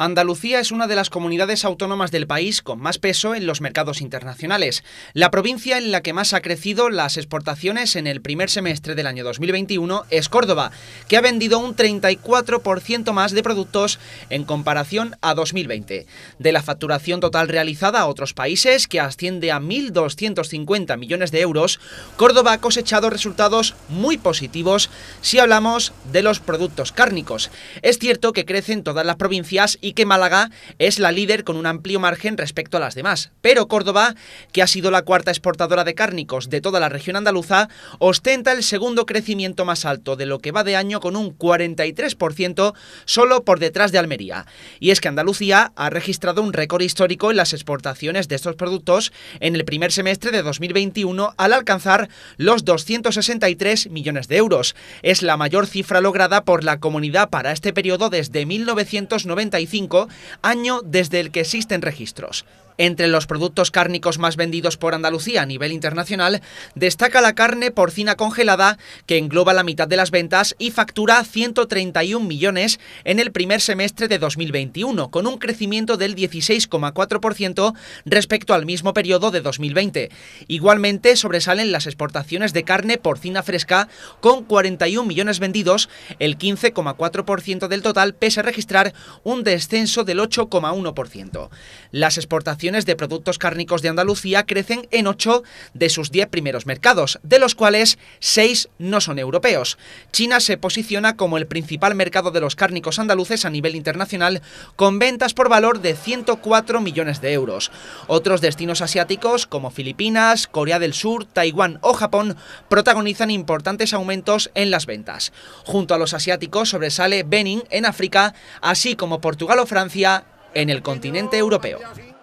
Andalucía es una de las comunidades autónomas del país con más peso en los mercados internacionales, la provincia en la que más ha crecido las exportaciones en el primer semestre del año 2021 es Córdoba, que ha vendido un 34% más de productos en comparación a 2020. De la facturación total realizada a otros países, que asciende a 1.250 millones de euros, Córdoba ha cosechado resultados muy positivos si hablamos de los productos cárnicos. Es cierto que crecen todas las provincias y y que Málaga es la líder con un amplio margen respecto a las demás. Pero Córdoba, que ha sido la cuarta exportadora de cárnicos de toda la región andaluza, ostenta el segundo crecimiento más alto de lo que va de año con un 43% solo por detrás de Almería. Y es que Andalucía ha registrado un récord histórico en las exportaciones de estos productos en el primer semestre de 2021 al alcanzar los 263 millones de euros. Es la mayor cifra lograda por la comunidad para este periodo desde 1995 año desde el que existen registros. Entre los productos cárnicos más vendidos por Andalucía a nivel internacional, destaca la carne porcina congelada, que engloba la mitad de las ventas y factura 131 millones en el primer semestre de 2021, con un crecimiento del 16,4% respecto al mismo periodo de 2020. Igualmente, sobresalen las exportaciones de carne porcina fresca, con 41 millones vendidos, el 15,4% del total, pese a registrar un descenso del 8,1%. Las exportaciones de productos cárnicos de Andalucía crecen en 8 de sus 10 primeros mercados, de los cuales 6 no son europeos. China se posiciona como el principal mercado de los cárnicos andaluces a nivel internacional, con ventas por valor de 104 millones de euros. Otros destinos asiáticos, como Filipinas, Corea del Sur, Taiwán o Japón, protagonizan importantes aumentos en las ventas. Junto a los asiáticos sobresale Benin en África, así como Portugal o Francia en el continente europeo.